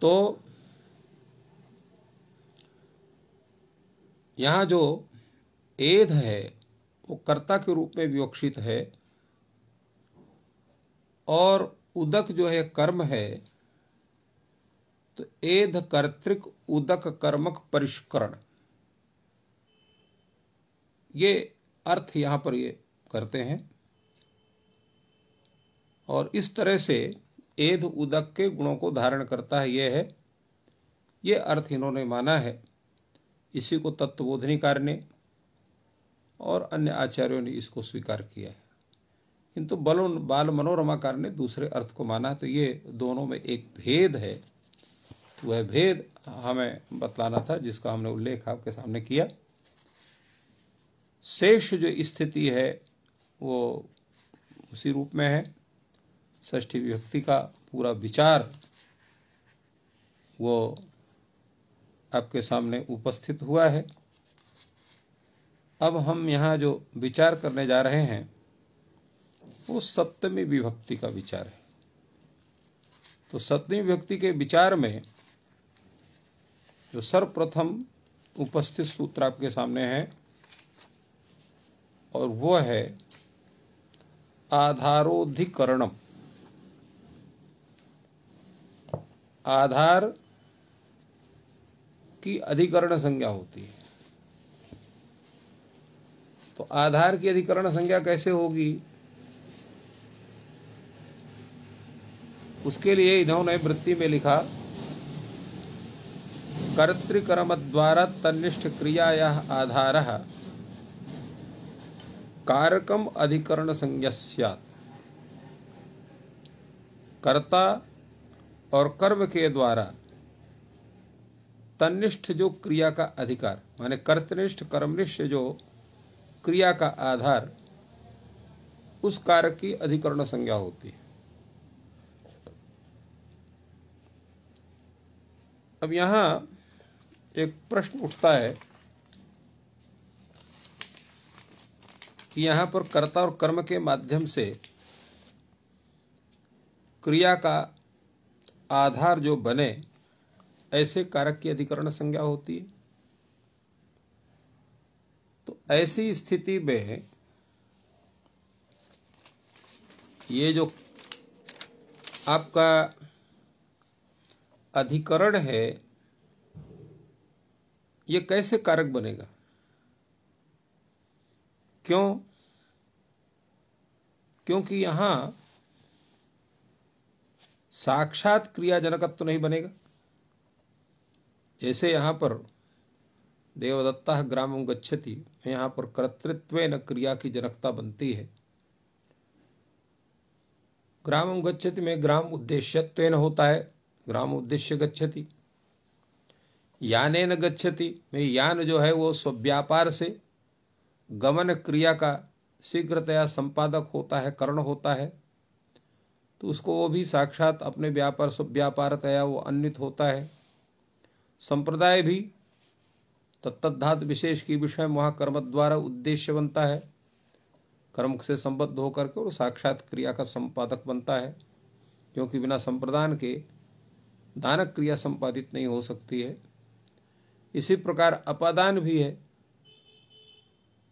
तो यहाँ जो एध है वो कर्ता के रूप में विवक्षित है और उदक जो है कर्म है तो एध कर्तृक उदक कर्मक परिष्करण ये अर्थ यहां पर ये करते हैं और इस तरह से एध उदक के गुणों को धारण करता है यह है ये अर्थ इन्होंने माना है इसी को तत्वबोधनीकार ने और अन्य आचार्यों ने इसको स्वीकार किया है किंतु बलों बाल मनोरमाकार ने दूसरे अर्थ को माना है तो ये दोनों में एक भेद है तो वह भेद हमें बतलाना था जिसका हमने उल्लेख आपके सामने किया शेष जो स्थिति है वो उसी रूप में है ष्ठी विभक्ति का पूरा विचार वो आपके सामने उपस्थित हुआ है अब हम यहाँ जो विचार करने जा रहे हैं वो सप्तमी विभक्ति का विचार है तो सप्तमी विभक्ति के विचार में जो सर्वप्रथम उपस्थित सूत्र आपके सामने है और वो है आधारोधिकरणम आधार की अधिकरण संज्ञा होती है तो आधार की अधिकरण संज्ञा कैसे होगी उसके लिए इन्होंने वृत्ति में लिखा कर्तिक्रम द्वारा तनिष्ठ क्रिया आधार कारकम अधिकरण संज्ञा कर्ता और कर्म के द्वारा तनिष्ठ जो क्रिया का अधिकार माने कर्तनिष्ठ कर्मनिष्ठ जो क्रिया का आधार उस कारक की अधिकरण संज्ञा होती है अब यहां एक प्रश्न उठता है कि यहां पर कर्ता और कर्म के माध्यम से क्रिया का आधार जो बने ऐसे कारक की अधिकरण संज्ञा होती है तो ऐसी स्थिति में ये जो आपका अधिकरण है ये कैसे कारक बनेगा क्यों क्योंकि यहां साक्षात क्रिया तो नहीं बनेगा जैसे यहाँ पर देवदत्ता ग्राम गच्छति यहाँ पर कर्तृत्व न क्रिया की जनकता बनती है ग्राम गच्छति में ग्राम उद्देश्यत्व न होता है ग्राम उद्देश्य गच्छति याने न गच्छति में यान जो है वो स्व्यापार से गमन क्रिया का शीघ्रतया संपादक होता है कर्ण होता है तो उसको वो भी साक्षात अपने व्यापार व्यापारतया वो अन्वित होता है संप्रदाय भी तत्तद्धात विशेष की विषय वहाँ कर्म द्वारा उद्देश्य बनता है कर्म से संबद्ध होकर के और साक्षात क्रिया का संपादक बनता है क्योंकि बिना संप्रदान के दानक क्रिया संपादित नहीं हो सकती है इसी प्रकार अपादान भी है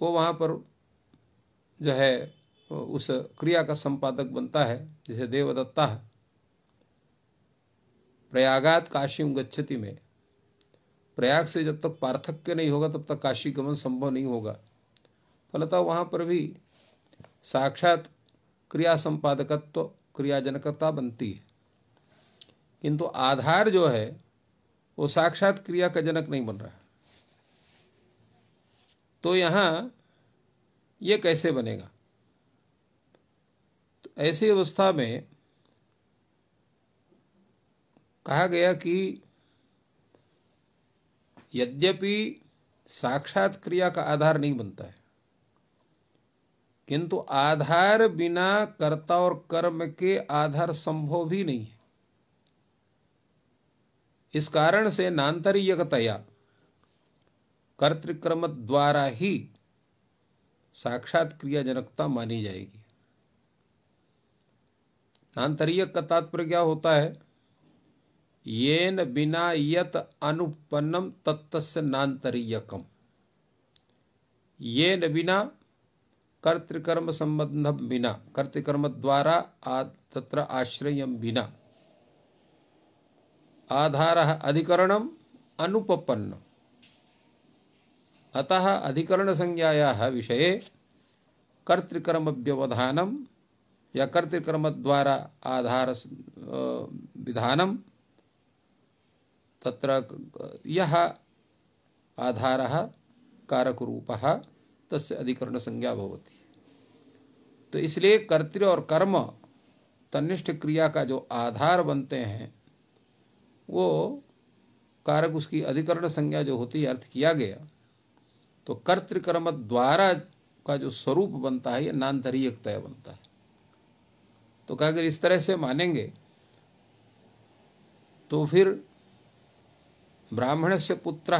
वो वहाँ पर जो है उस क्रिया का संपादक बनता है जिसे देवदत्ता प्रयागात काशी गच्छति में प्रयाग से जब तक पार्थक्य नहीं होगा तब तक काशी गमन संभव नहीं होगा फलतः वहां पर भी साक्षात क्रिया संपादकत्व तो क्रियाजनकता बनती है किंतु आधार जो है वो साक्षात क्रिया का जनक नहीं बन रहा तो यहाँ ये कैसे बनेगा ऐसी अवस्था में कहा गया कि यद्यपि साक्षात क्रिया का आधार नहीं बनता है किंतु आधार बिना कर्ता और कर्म के आधार संभव ही नहीं है इस कारण से नान्तरीयकतया कर्तिक्रम द्वारा ही साक्षात क्रियाजनकता मानी जाएगी आंतरिक का तात्पर्य क्या होता है येन बिना यत अनुपन्नम तत्स्य नान्तरियकम येन बिना कर्तिकर्म संबंध बिना कर्तिकर्म द्वारा तत्र आश्रय बिना आधार अधिकरण अनुपन्न अतः अधिकरण संज्ञाया विषय कर्तकर्म व्यवधानम या कर्तिकर्म द्वारा आधार विधानम तत्र आधार कारक रूप तस्य अधिकरण संज्ञा बहुत तो इसलिए कर्तृ और कर्म तनिष्ठ क्रिया का जो आधार बनते हैं वो कारक उसकी अधिकरण संज्ञा जो होती है अर्थ किया गया तो कर्तृकर्म द्वारा का जो स्वरूप बनता है ये नान्तरीयकतया बनता है तो कहा अगर इस तरह से मानेंगे तो फिर ब्राह्मण से पुत्र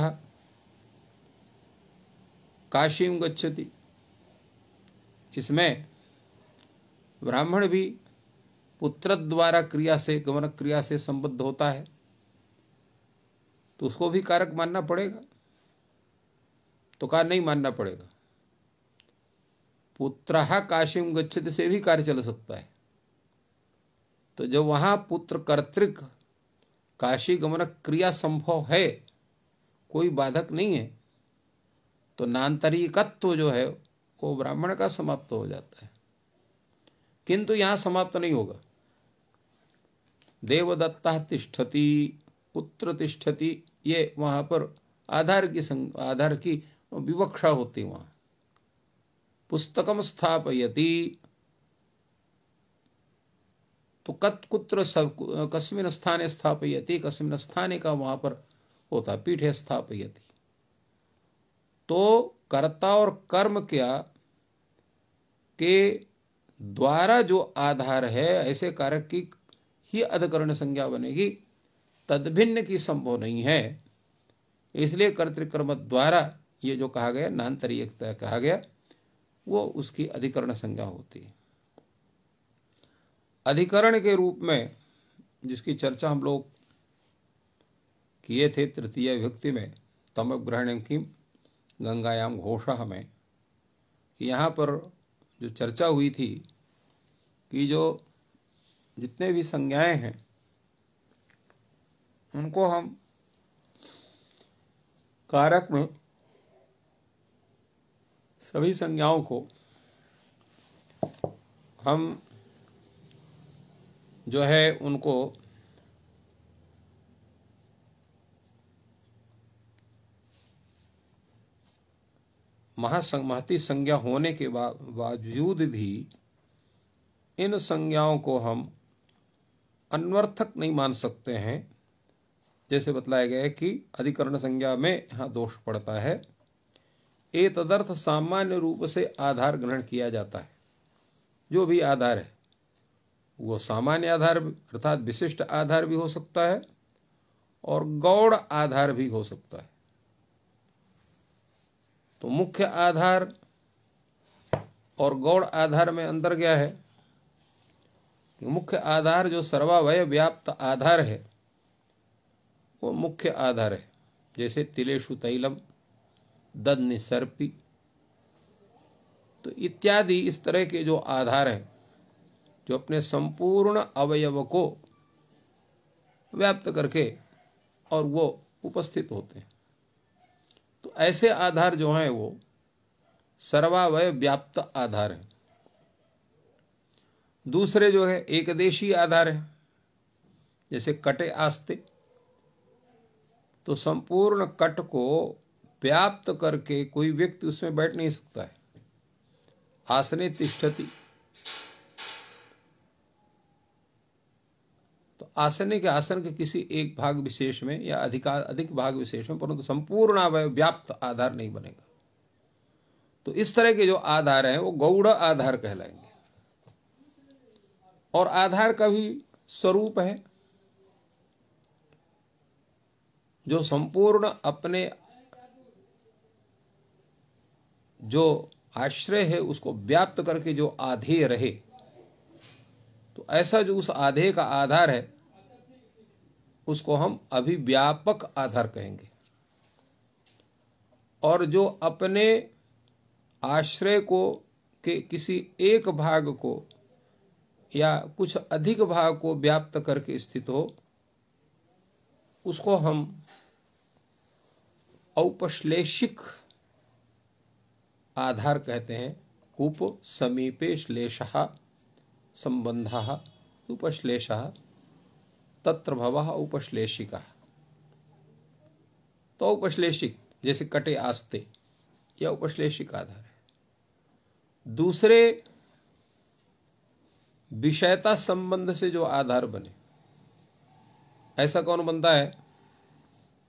काशी गच्छति इसमें ब्राह्मण भी पुत्र द्वारा क्रिया से गमन क्रिया से संबद्ध होता है तो उसको भी कारक मानना पड़ेगा तो कहा नहीं मानना पड़ेगा पुत्र काशीम गच्छति से भी कार्य चल सकता है तो जब वहां पुत्र कर्तृक काशी गमन क्रिया संभव है कोई बाधक नहीं है तो नांतरिकत्व जो है वो ब्राह्मण का समाप्त हो जाता है किंतु यहां समाप्त नहीं होगा देवदत्ता तिष्ठति पुत्र तिष्ठति ये वहां पर आधार की आधार की विवक्षा होती वहां पुस्तकम स्थापयती तो कत कुत्र कस्मिन स्थान स्थापयति कस्मिन स्थाने का वहां पर होता पीठ है तो कर्ता और कर्म क्या के द्वारा जो आधार है ऐसे कारक की ही अधिकरण संज्ञा बनेगी तदभिन्न की संभव नहीं है इसलिए कर्तिकर्म द्वारा ये जो कहा गया नान्तरीयता कहा गया वो उसकी अधिकरण संज्ञा होती है अधिकरण के रूप में जिसकी चर्चा हम लोग किए थे तृतीय व्यक्ति में तम ग्रहण की गंगायाम घोषा में कि यहाँ पर जो चर्चा हुई थी कि जो जितने भी संज्ञाएं हैं उनको हम कारक में सभी संज्ञाओं को हम जो है उनको महासंग महती संज्ञा होने के बावजूद भी इन संज्ञाओं को हम अनवर्थक नहीं मान सकते हैं जैसे बतलाया गया है कि अधिकरण संज्ञा में यहाँ दोष पड़ता है एक तदर्थ सामान्य रूप से आधार ग्रहण किया जाता है जो भी आधार है वो सामान्य आधार अर्थात विशिष्ट आधार भी हो सकता है और गौड़ आधार भी हो सकता है तो मुख्य आधार और गौड़ आधार में अंतर क्या है मुख्य आधार जो सर्वावय व्याप्त आधार है वो मुख्य आधार है जैसे तिलेशु तैलम ददनि सर्पी तो इत्यादि इस तरह के जो आधार हैं जो अपने संपूर्ण अवयव को व्याप्त करके और वो उपस्थित होते हैं तो ऐसे आधार जो हैं वो सर्वावय व्याप्त आधार है दूसरे जो है एकदेशी आधार है जैसे कटे आस्ते तो संपूर्ण कट को व्याप्त करके कोई व्यक्ति उसमें बैठ नहीं सकता है आसने तिष्ठती तो आसन के आसन के किसी एक भाग विशेष में या अधिकार अधिक भाग विशेष में परंतु संपूर्ण अवय व्याप्त आधार नहीं बनेगा तो इस तरह के जो आधार हैं वो गौड़ आधार कहलाएंगे और आधार का भी स्वरूप है जो संपूर्ण अपने जो आश्रय है उसको व्याप्त करके जो आधे रहे तो ऐसा जो उस आधे का आधार है उसको हम अभी व्यापक आधार कहेंगे और जो अपने आश्रय को के किसी एक भाग को या कुछ अधिक भाग को व्याप्त करके स्थित हो उसको हम औपश्लेषिक आधार कहते हैं उप समीपे श्लेषहा संबंध उपश्लेष तत्र भव उपश्लेषिक तो उपश्लेषिक जैसे कटे आस्ते यह उपश्लेषिक आधार है दूसरे विषयता संबंध से जो आधार बने ऐसा कौन बनता है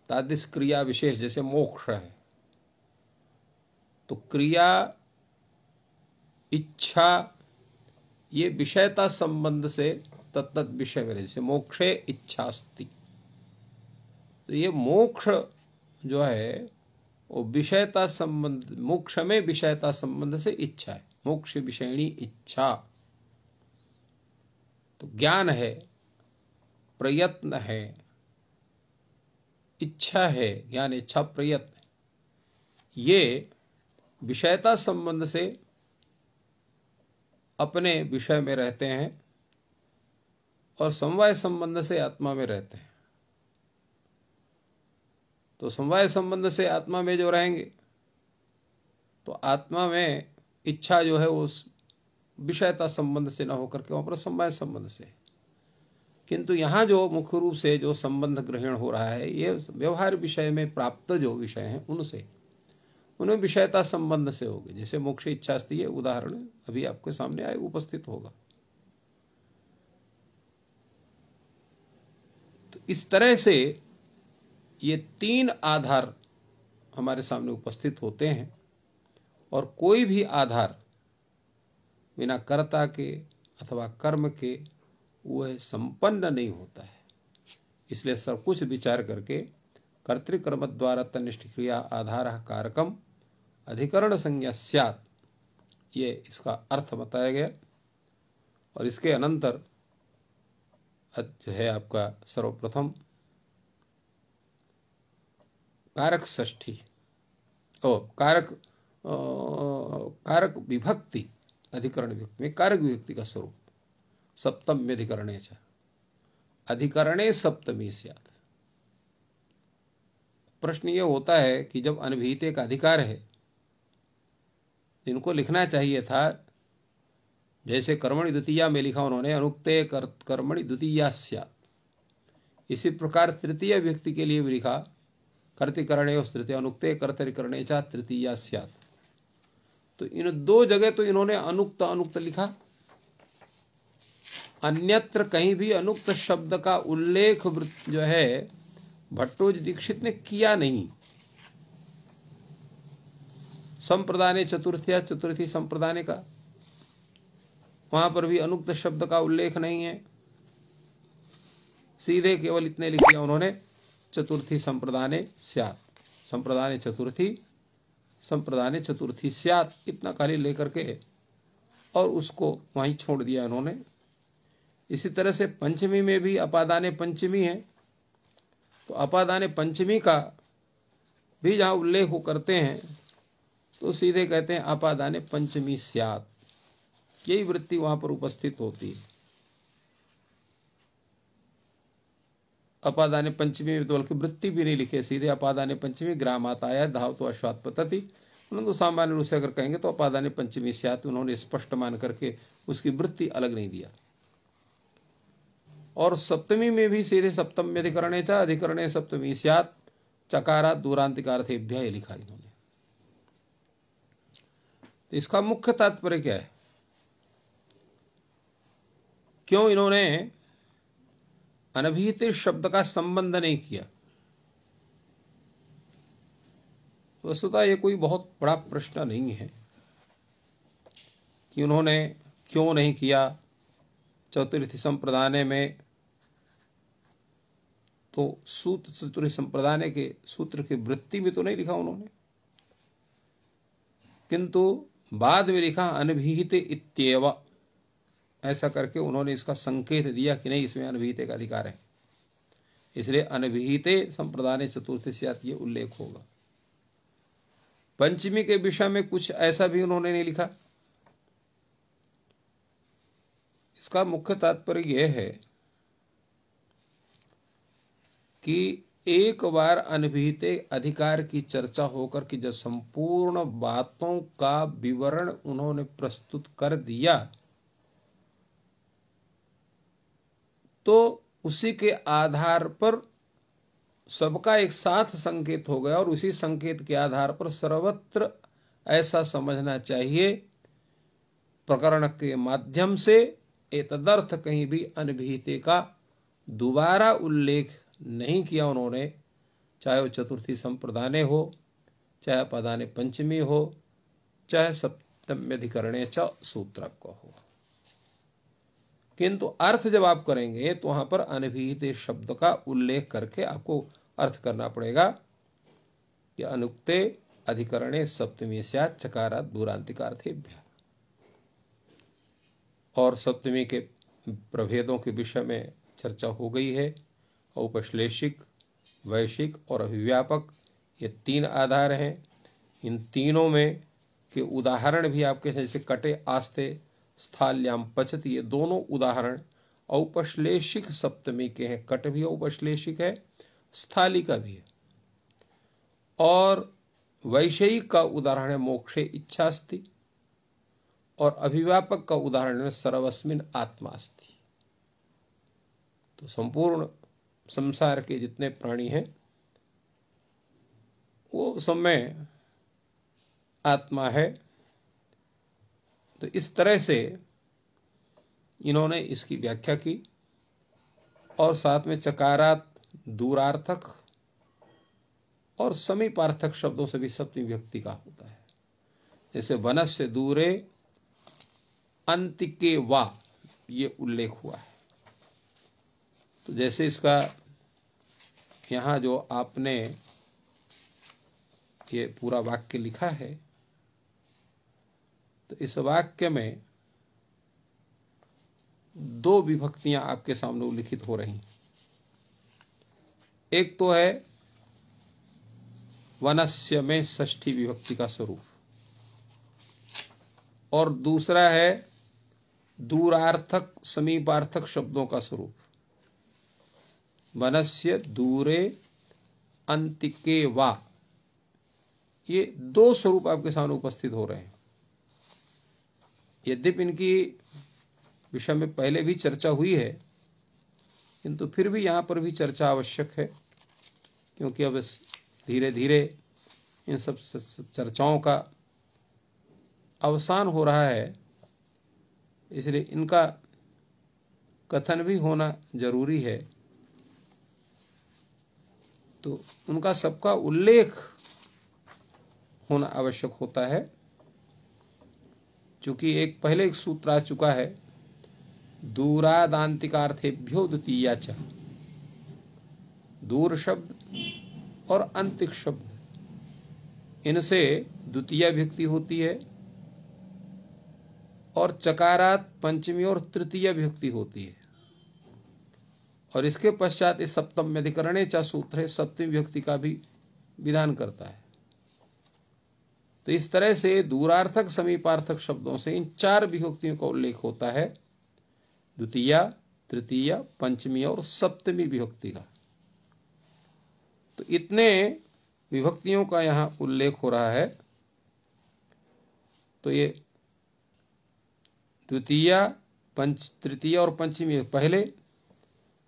तादिश क्रिया विशेष जैसे मोक्ष है तो क्रिया इच्छा ये विषयता संबंध से तत्त विषय में जैसे मोक्षे इच्छास्ति तो ये मोक्ष जो है वो विषयता संबंध मोक्ष में विषयता संबंध से इच्छा है मोक्ष विषयणी इच्छा तो ज्ञान है प्रयत्न है इच्छा है ज्ञान इच्छा प्रयत्न ये विषयता संबंध से अपने विषय में रहते हैं और समवाय संबंध से आत्मा में रहते हैं तो समवाय संबंध से आत्मा में जो रहेंगे तो आत्मा में इच्छा जो है उस विषयता संबंध से ना होकर के वहां पर समवाय संबंध से किंतु यहां जो मुख्य रूप से जो संबंध ग्रहण हो रहा है ये व्यवहार विषय में प्राप्त जो विषय हैं उनसे उनमें विषयता संबंध से होगी जैसे मोक्ष इच्छास्ती है उदाहरण अभी आपके सामने आए उपस्थित होगा तो इस तरह से ये तीन आधार हमारे सामने उपस्थित होते हैं और कोई भी आधार बिना कर्ता के अथवा कर्म के वह संपन्न नहीं होता है इसलिए सब कुछ विचार करके कर्तिकर्म द्वारा तनिष्ठ क्रिया आधार कारकम अधिकरण संज्ञा स्यात ये इसका अर्थ बताया गया और इसके अनंतर जो है आपका सर्वप्रथम कारक षष्ठी ओ कारक ओ, कारक विभक्ति अधिकरण विभक्ति में कारक विभक्ति का स्वरूप सप्तम में अधिकरण अधिकरणे सप्तमी सियात प्रश्न ये होता है कि जब अनभिहिते का अधिकार है इनको लिखना चाहिए था जैसे कर्मणि द्वितीया में लिखा उन्होंने अनुक्ते कर कर्मणि द्वितीया इसी प्रकार तृतीय व्यक्ति के लिए भी लिखा कर्तिकर्णे उस तृतीय अनुक्ते कर्तिकर्णे चा तृतीया स्यात तो इन दो जगह तो इन्होंने अनुक्त अनुक्त लिखा अन्यत्र कहीं भी अनुक्त शब्द का उल्लेख जो है भट्टोज दीक्षित ने किया नहीं संप्रदाय चतुर्थी चतुर्थी संप्रदाय का वहां पर भी अनुक्त शब्द का उल्लेख नहीं है सीधे केवल इतने लिख दिया उन्होंने चतुर्थी संप्रदाय स्यात संप्रदाय चतुर्थी संप्रदाय चतुर्थी स्यात इतना कार्य लेकर के और उसको वहीं छोड़ दिया उन्होंने इसी तरह से पंचमी में भी अपादाने पंचमी है तो अपादाने पंचमी का भी जहाँ उल्लेख करते हैं तो सीधे कहते हैं आपादाने पंचमी स्यात यही वृत्ति वहां पर उपस्थित होती है अपादाने पंचमी तो बल्कि वृत्ति भी नहीं लिखी सीधे अपादाने पंचमी ग्राम आता है धाव तो अश्वात पतति परंतु सामान्य रूप से अगर कहेंगे तो अपादाने पंचमी स्यात उन्होंने स्पष्ट मान करके उसकी वृत्ति अलग नहीं दिया और सप्तमी में भी सीधे सप्तम में अधिकरण है अधिकरण सप्तमी स्यात चकारा थे लिखा इन्होंने तो इसका मुख्य तात्पर्य क्या है क्यों इन्होंने अनभिहित शब्द का संबंध नहीं किया वस्तुतः ये कोई बहुत बड़ा प्रश्न नहीं है कि उन्होंने क्यों नहीं किया चतुर्थी संप्रदाय में तो सूत्र चतुर्थी संप्रदाय के सूत्र की वृत्ति में तो नहीं लिखा उन्होंने किंतु बाद में लिखा अनभिहित इत्येव ऐसा करके उन्होंने इसका संकेत दिया कि नहीं इसमें अनभिहित का अधिकार है इसलिए अनभिहित संप्रदाय चतुर्थ से ये उल्लेख होगा पंचमी के विषय में कुछ ऐसा भी उन्होंने नहीं लिखा इसका मुख्य तात्पर्य यह है कि एक बार अनभिहिते अधिकार की चर्चा होकर कि जब संपूर्ण बातों का विवरण उन्होंने प्रस्तुत कर दिया तो उसी के आधार पर सबका एक साथ संकेत हो गया और उसी संकेत के आधार पर सर्वत्र ऐसा समझना चाहिए प्रकरण के माध्यम से एक कहीं भी अनभिहिते का दोबारा उल्लेख नहीं किया उन्होंने चाहे वो चतुर्थी संप्रदाने हो चाहे पदाने पंचमी हो चाहे सप्तम्यधिकरणे च सूत्र का हो किंतु अर्थ जब आप करेंगे तो वहां पर अनभिहित शब्द का उल्लेख करके आपको अर्थ करना पड़ेगा कि अनुक्ते अधिकरणे सप्तमी से चकारात भूरांतिकार्थेभ्य और सप्तमी के प्रभेदों के विषय में चर्चा हो गई है औपश्लेषिक वैश्विक और अभिव्यापक ये तीन आधार हैं इन तीनों में के उदाहरण भी आपके जैसे कटे आस्ते स्थाल्याम पचत ये दोनों उदाहरण औपश्लेषिक सप्तमी के हैं कट भी औपश्लेषिक है स्थाली का भी है और वैषयिक का उदाहरण है मोक्षे इच्छास्ति और अभिव्यापक का उदाहरण है सर्वस्मिन आत्मास्ति तो संपूर्ण संसार के जितने प्राणी हैं वो समय आत्मा है तो इस तरह से इन्होंने इसकी व्याख्या की और साथ में चकारात दूरार्थक और समीपार्थक शब्दों से भी सप्तमी व्यक्ति का होता है जैसे वनस से दूरे अंत के वा ये उल्लेख हुआ है तो जैसे इसका यहाँ जो आपने ये पूरा वाक्य लिखा है तो इस वाक्य में दो विभक्तियां आपके सामने उल्लिखित हो रही एक तो है वनस्य में षष्ठी विभक्ति का स्वरूप और दूसरा है दूरार्थक समीपार्थक शब्दों का स्वरूप मनस्य दूरे अंतिके वा ये दो स्वरूप आपके सामने उपस्थित हो रहे हैं यद्यपि इनकी विषय में पहले भी चर्चा हुई है किंतु फिर भी यहाँ पर भी चर्चा आवश्यक है क्योंकि अब धीरे धीरे इन सब चर्चाओं का अवसान हो रहा है इसलिए इनका कथन भी होना जरूरी है तो उनका सबका उल्लेख होना आवश्यक होता है चूंकि एक पहले एक सूत्र आ चुका है दूरादांतिकार्थेभ्यो द्वितीया च दूर शब्द और अंतिक शब्द इनसे द्वितीय व्यक्ति होती है और चकारात पंचमी और तृतीय व्यक्ति होती है और इसके पश्चात इस सप्तम अधिकरणे चा सूत्र है सप्तम व्यक्ति का भी विधान करता है तो इस तरह से दूरार्थक समीपार्थक शब्दों से इन चार विभक्तियों का उल्लेख होता है द्वितीय तृतीय पंचमी और सप्तमी विभक्ति का तो इतने विभक्तियों का यहां उल्लेख हो रहा है तो ये द्वितीय पंच तृतीय और पंचमी पहले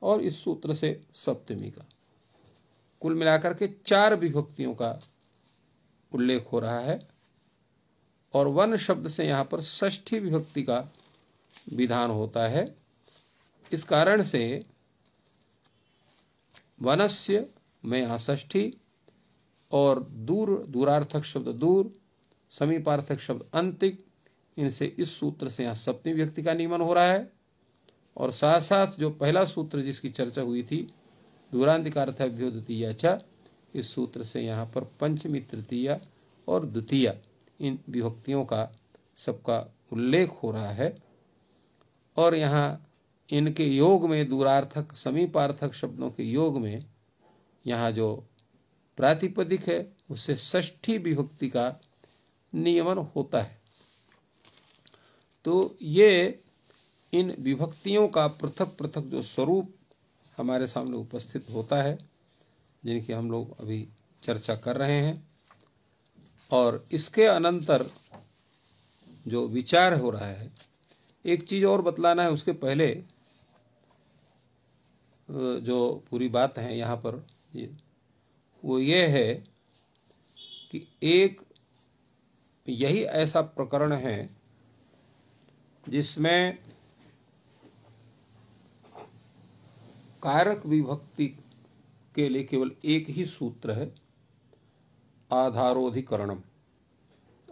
और इस सूत्र से सप्तमी का कुल मिलाकर के चार विभक्तियों का उल्लेख हो रहा है और वन शब्द से यहाँ पर षष्ठी विभक्ति का विधान होता है इस कारण से वनस्य में यहाँ षष्ठी और दूर दूरार्थक शब्द दूर समीपार्थक शब्द अंतिक इनसे इस सूत्र से यहाँ सप्तमी व्यक्ति का नियमन हो रहा है और साथ साथ जो पहला सूत्र जिसकी चर्चा हुई थी दूरांधिकार था द्वितीया इस सूत्र से यहाँ पर पंचमी तृतीया और द्वितीया इन विभक्तियों का सबका उल्लेख हो रहा है और यहाँ इनके योग में दूरार्थक समीपार्थक शब्दों के योग में यहाँ जो प्रातिपदिक है उससे ष्ठी विभक्ति का नियमन होता है तो ये इन विभक्तियों का पृथक पृथक जो स्वरूप हमारे सामने उपस्थित होता है जिनकी हम लोग अभी चर्चा कर रहे हैं और इसके अनंतर जो विचार हो रहा है एक चीज़ और बतलाना है उसके पहले जो पूरी बात है यहाँ पर ये वो ये है कि एक यही ऐसा प्रकरण है जिसमें कारक विभक्ति के लिए केवल एक ही सूत्र है आधारोधिकरणम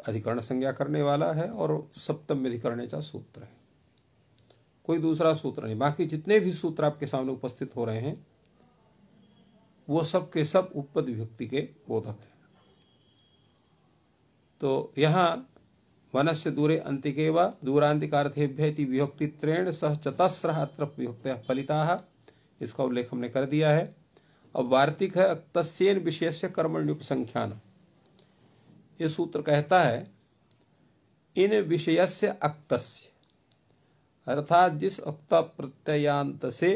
अधिकरण संज्ञा करने वाला है और सप्तम का सूत्र है कोई दूसरा सूत्र नहीं बाकी जितने भी सूत्र आपके सामने उपस्थित हो रहे हैं वो सब के सब उपपद विभक्ति के बोधक हैं तो यहाँ से दूरे अंतिके व दूरांतिकार्थेभ्य विभक्ति त्रेण सह चतस्र अत्र विभक्त फलिता इसका उल्लेख हमने कर दिया है अब वार्तिक है तस्यन विशेष कर्मण्युप संख्यान ये सूत्र कहता है इन विषयस्य अक्तस्य अर्थात जिस अक्त प्रत्ययांत से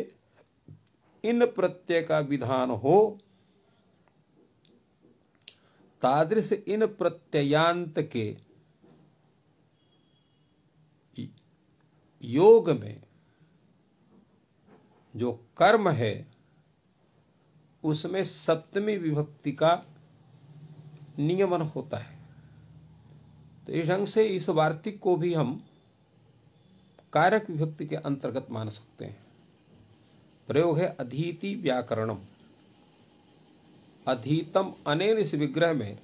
इन प्रत्यय का विधान हो तादृश इन प्रत्ययांत के योग में जो कर्म है उसमें सप्तमी विभक्ति का नियमन होता है तो इस ढंग से इस वार्तिक को भी हम कारक विभक्ति के अंतर्गत मान सकते हैं प्रयोग है अधीति व्याकरणम अधीतम अनेन इस विग्रह में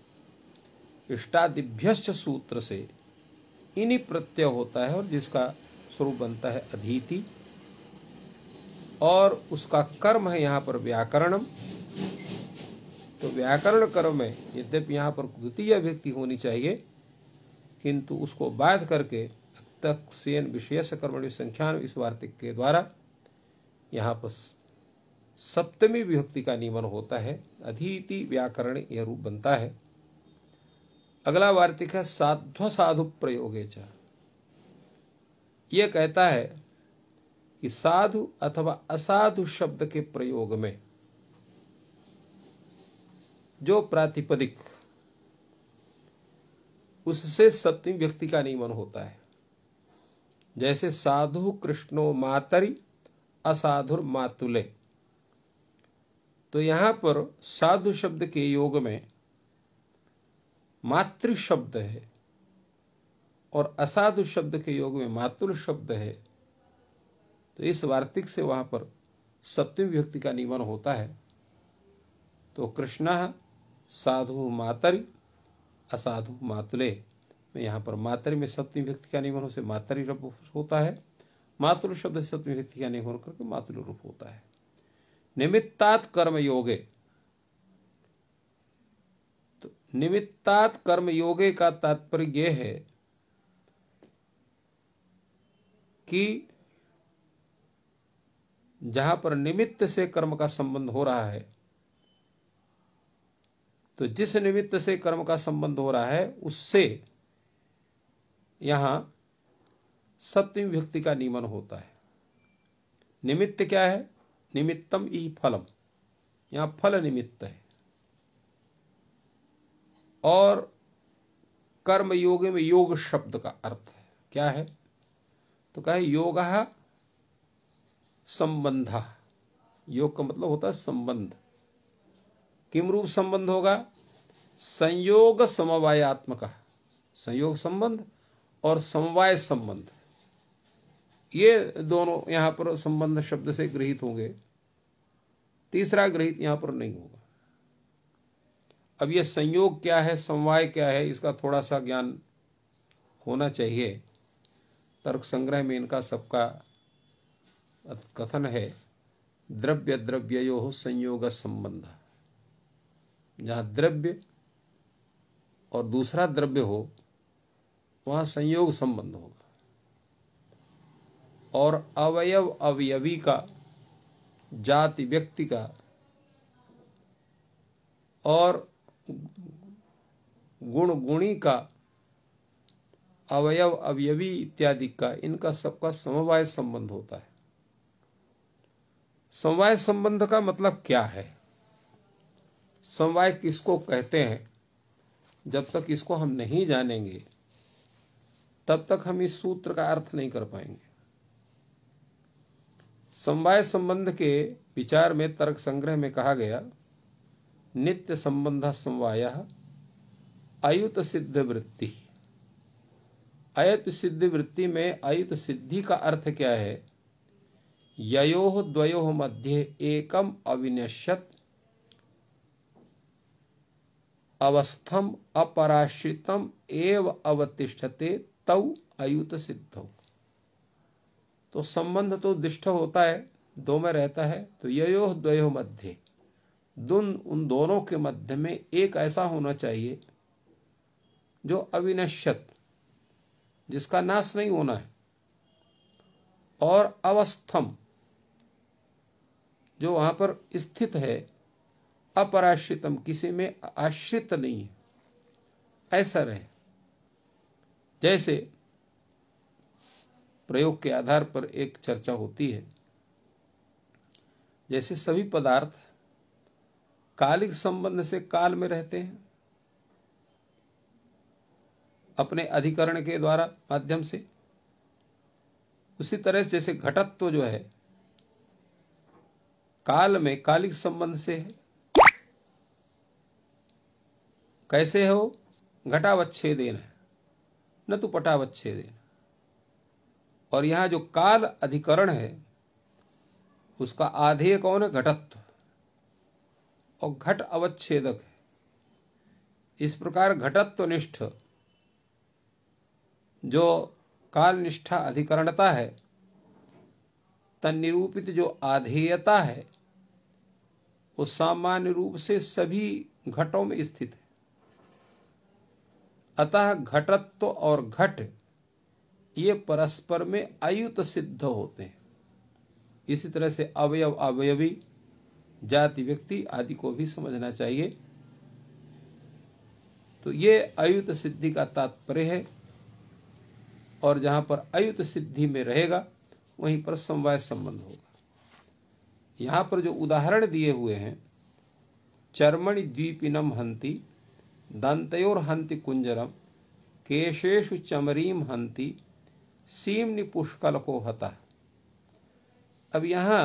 इष्टादिभ्य सूत्र से इन्हीं प्रत्यय होता है और जिसका स्वरूप बनता है अधीति और उसका कर्म है यहाँ पर व्याकरणम तो व्याकरण कर्म में यद्यपि यहाँ पर द्वितीय व्यक्ति होनी चाहिए किंतु उसको बाध करके तक सेन विशेष कर्म संख्यान इस वार्तिक के द्वारा यहाँ पर सप्तमी विभक्ति का नियमन होता है अधीति व्याकरण यह रूप बनता है अगला वार्तिक है साध्व साधु प्रयोगे च यह कहता है कि साधु अथवा असाधु शब्द के प्रयोग में जो प्रातिपदिक उससे सप्तम व्यक्ति का नियमन होता है जैसे साधु कृष्णो मातरी असाधुर मातुले तो यहां पर साधु शब्द के योग में मातृ शब्द है और असाधु शब्द के योग में मातुल शब्द है तो इस वार्तिक से वहाँ पर सप्तम व्यक्ति का निवन होता है तो कृष्ण साधु मातर असाधु मातुले में यहाँ पर मातरि में सप्तम व्यक्ति का निवन से मातरी रूप होता है मातृ शब्द से सप्तम व्यक्ति का निवन करके मातृ रूप होता है निमित्तात कर्म योगे तो निमित्तात कर्म योगे का तात्पर्य यह है कि जहां पर निमित्त से कर्म का संबंध हो रहा है तो जिस निमित्त से कर्म का संबंध हो रहा है उससे यहां सप्तमी व्यक्ति का नियमन होता है निमित्त क्या है निमित्तम ई फलम यहां फल निमित्त है और कर्म योग में योग शब्द का अर्थ है क्या है तो कहे योग संबंधा योग का मतलब होता है संबंध किम रूप संबंध होगा संयोग समवायात्मक संयोग संबंध और समवाय संबंध ये दोनों यहां पर संबंध शब्द से गृहित होंगे तीसरा गृहित यहां पर नहीं होगा अब ये संयोग क्या है समवाय क्या है इसका थोड़ा सा ज्ञान होना चाहिए तर्क संग्रह में इनका सबका कथन है द्रव्य हो संयोग संबंध जहाँ द्रव्य और दूसरा द्रव्य हो वहाँ संयोग संबंध होगा और अवयव अवयवी का जाति व्यक्ति का और गुण गुणी का अवयव अवयवी इत्यादि का इनका सबका समवाय संबंध होता है समवाय संबंध का मतलब क्या है समवाय किसको कहते हैं जब तक इसको हम नहीं जानेंगे तब तक हम इस सूत्र का अर्थ नहीं कर पाएंगे समवाय संबंध के विचार में तर्क संग्रह में कहा गया नित्य संबंध समवाय अयुत सिद्ध वृत्ति अयत सिद्धि वृत्ति में अयुत सिद्धि का अर्थ क्या है यो द्वयो मध्य एकम अविनश्यत अवस्थम अपराश्रितम एव अवतिष्ठते तौ अयुत सिद्धौ तो संबंध तो दिष्ट होता है दो में रहता है तो यो द्वयो मध्य दुन उन दोनों के मध्य में एक ऐसा होना चाहिए जो अविनश्यत जिसका नाश नहीं होना है और अवस्थम जो वहां पर स्थित है अपराश्रितम किसी में आश्रित नहीं है ऐसा रहे जैसे प्रयोग के आधार पर एक चर्चा होती है जैसे सभी पदार्थ कालिक संबंध से काल में रहते हैं अपने अधिकरण के द्वारा माध्यम से उसी तरह से जैसे घटत्व तो जो है काल में कालिक संबंध से है कैसे हो घटावच्छेदेन है न तो पटावच्छेदेन और यहां जो काल अधिकरण है उसका आधेय कौन है घटत्व और घट अवच्छेदक है इस प्रकार घटत्व निष्ठ जो काल निष्ठा अधिकरणता है तन निरूपित जो आधेयता है वो सामान्य रूप से सभी घटों में स्थित है अतः घटत्व और घट ये परस्पर में अयुत सिद्ध होते हैं इसी तरह से अवयव अवयवी जाति व्यक्ति आदि को भी समझना चाहिए तो ये अयुत सिद्धि का तात्पर्य है और जहां पर अयुत सिद्धि में रहेगा वहीं पर समवाय संबंध होगा यहाँ पर जो उदाहरण दिए हुए हैं चर्मणि द्वीपिनम हंति दंतोर हंति कुंजरम केशेषु चमरीम हंति सीमनि पुष्कल को हता अब यहाँ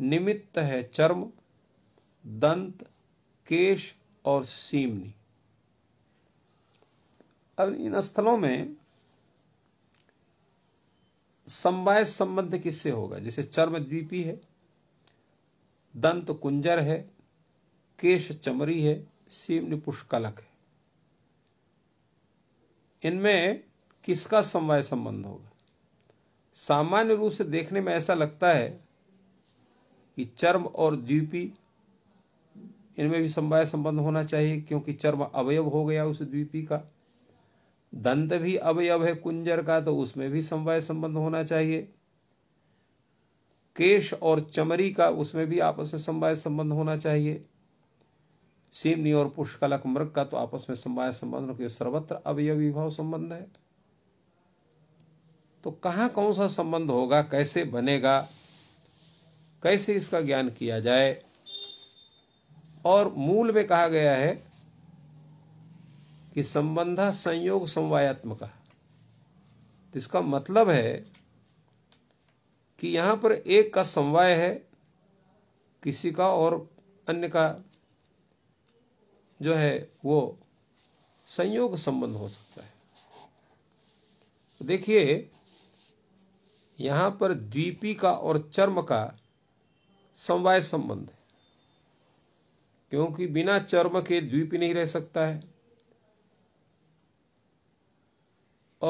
निमित्त है चर्म दंत केश और सीमनी अब इन स्थलों में समवाय संबंध किससे होगा जैसे चर्म द्वीपी है दंत कुंजर है केश चमरी है सीमन पुष्कलक है इनमें किसका समवाय संबंध होगा सामान्य रूप से देखने में ऐसा लगता है कि चर्म और द्वीपी इनमें भी समवाय संबंध होना चाहिए क्योंकि चर्म अवयव हो गया उस द्वीपी का दंत भी अवयव है कुंजर का तो उसमें भी समवाय संबंध होना चाहिए केश और चमरी का उसमें भी आपस में समवाय संबंध होना चाहिए सीमनी और पुष्कलक मृग का तो आपस में समवाय संबंध के सर्वत्र अवयव विभाव संबंध है तो कहाँ कौन सा संबंध होगा कैसे बनेगा कैसे इसका ज्ञान किया जाए और मूल में कहा गया है कि संबंध संयोग संवायात्मक इसका मतलब है कि यहाँ पर एक का समवाय है किसी का और अन्य का जो है वो संयोग संबंध हो सकता है देखिए यहाँ पर द्वीपी का और चर्म का समवाय संबंध है क्योंकि बिना चर्म के द्वीपी नहीं रह सकता है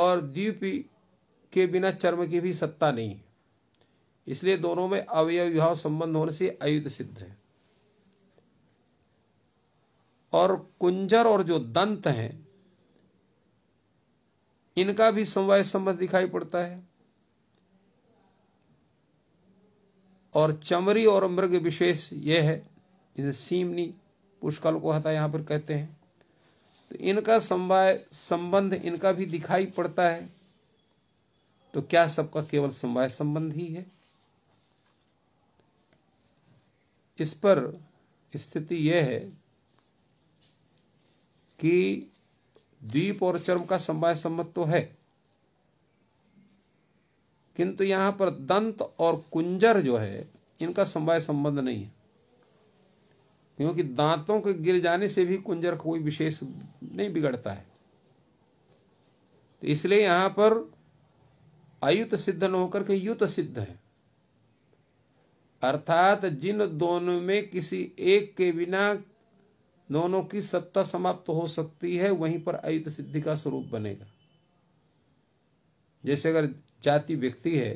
और द्वीपी के बिना चर्म की भी सत्ता नहीं इसलिए दोनों में अवयव विभाव संबंध होने से अयुत सिद्ध है और कुंजर और जो दंत हैं इनका भी समवाय संबंध दिखाई पड़ता है और चमरी और मृग विशेष यह है इसे सीमनी पुष्कल को हता यहां पर कहते हैं तो इनका समवाय संबंध इनका भी दिखाई पड़ता है तो क्या सबका केवल समवाय संबंध ही है इस पर स्थिति यह है कि द्वीप और चर्म का समवाय सम्मत तो है किंतु यहां पर दंत और कुंजर जो है इनका समवाय संबंध नहीं है क्योंकि दांतों के गिर जाने से भी कुंजर कोई विशेष नहीं बिगड़ता है तो इसलिए यहां पर अयुत सिद्ध न होकर के युत सिद्ध है अर्थात जिन दोनों में किसी एक के बिना दोनों की सत्ता समाप्त हो सकती है वहीं पर अयुत सिद्धि का स्वरूप बनेगा जैसे अगर जाति व्यक्ति है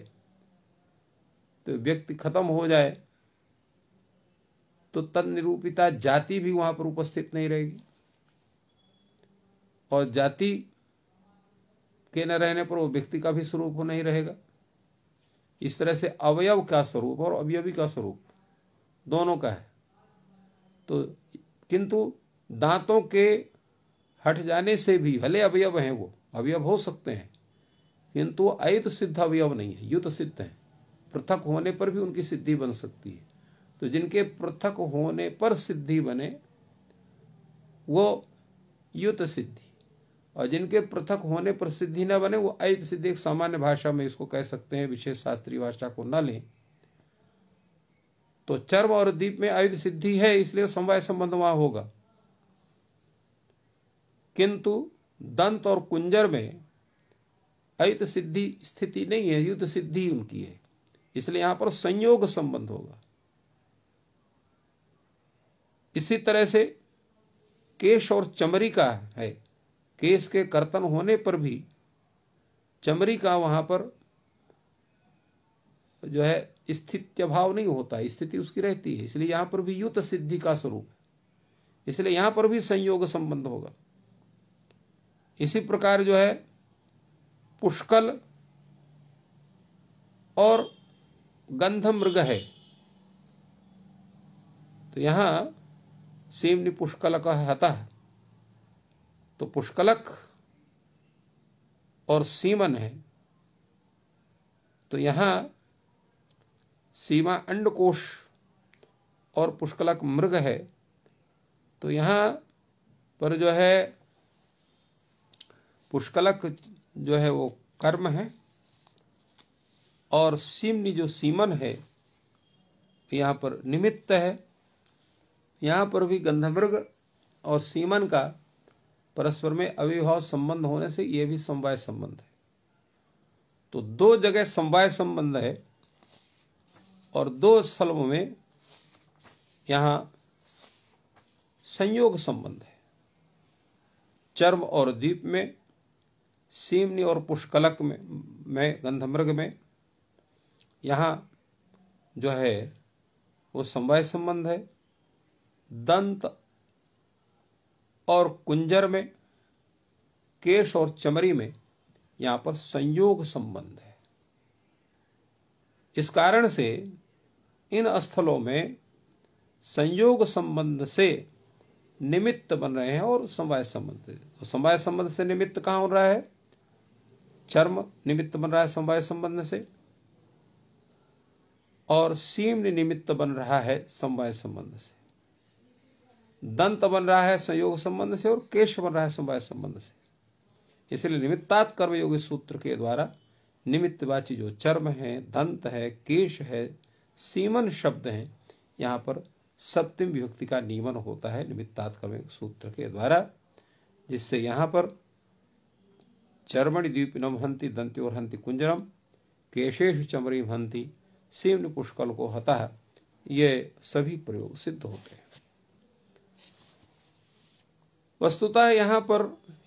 तो व्यक्ति खत्म हो जाए तो तद निरूपिता जाति भी वहां पर उपस्थित नहीं रहेगी और जाति के न रहने पर वो व्यक्ति का भी स्वरूप नहीं रहेगा इस तरह से अवयव का स्वरूप और अवयवी का स्वरूप दोनों का है तो किंतु दांतों के हट जाने से भी भले अवयव हैं वो अवयव हो सकते हैं किंतु अयुत सिद्ध अवयव नहीं है युत सिद्ध है पृथक होने पर भी उनकी सिद्धि बन सकती है तो जिनके पृथक होने पर सिद्धि बने वो युत सिद्धि और जिनके पृथक होने पर सिद्धि न बने वो ऐत सिद्धि एक सामान्य भाषा में इसको कह सकते हैं विशेष शास्त्रीय भाषा को न लें तो चर्म और दीप में अयुध सिद्धि है इसलिए समवाय संबंध वहां होगा किंतु दंत और कुंजर में अयुत सिद्धि स्थिति नहीं है युद्ध सिद्धि उनकी है इसलिए यहां पर संयोग संबंध होगा इसी तरह से केश और चमरी का है केस के कर्तन होने पर भी चमरी का वहां पर जो है स्थित्य भाव नहीं होता स्थिति उसकी रहती है इसलिए यहां पर भी युत सिद्धि का स्वरूप इसलिए यहां पर भी संयोग संबंध होगा इसी प्रकार जो है पुष्कल और गंध मृग है तो यहां सेमनी पुष्कल का हता है तो पुष्कलक और सीमन है तो यहां सीमा अंडकोश और पुष्कलक मृग है तो यहां पर जो है पुष्कलक जो है वो कर्म है और सीमनी जो सीमन है यहां पर निमित्त है यहां पर भी गंधमृग और सीमन का परस्पर में अविभाव संबंध होने से ये भी समवाय संबंध है तो दो जगह समवाय संबंध है और दो स्थलों में यहां संयोग संबंध है चर्म और द्वीप में सीमनी और पुष्कलक में में गंधमृग में यहाँ जो है वो समवाय संबंध है दंत और कुंजर में केश और चमरी में यहां पर संयोग संबंध है इस कारण से इन स्थलों में संयोग संबंध से निमित्त बन रहे हैं और समवाय संबंध तो समवाय संबंध से निमित्त कहां हो रहा है चर्म निमित्त बन रहा है समवाय संबंध से और सीम निमित्त बन रहा है समवाय संबंध से दंत बन रहा है संयोग संबंध से और केश बन रहा है समवाय संबंध से इसलिए निमित्तात कर्मयोग सूत्र के द्वारा निमित्तवाची जो चर्म है दंत है केश है सीमन शब्द हैं यहाँ पर सप्तम विभक्ति का नियमन होता है निमित्तात कर्म सूत्र के द्वारा जिससे यहाँ पर चर्मणि नम हंति दंति और हंति कुंजरम केशेश चमरी हंति सीम्न पुष्कल को हतः ये सभी प्रयोग सिद्ध होते हैं वस्तुतः यहाँ पर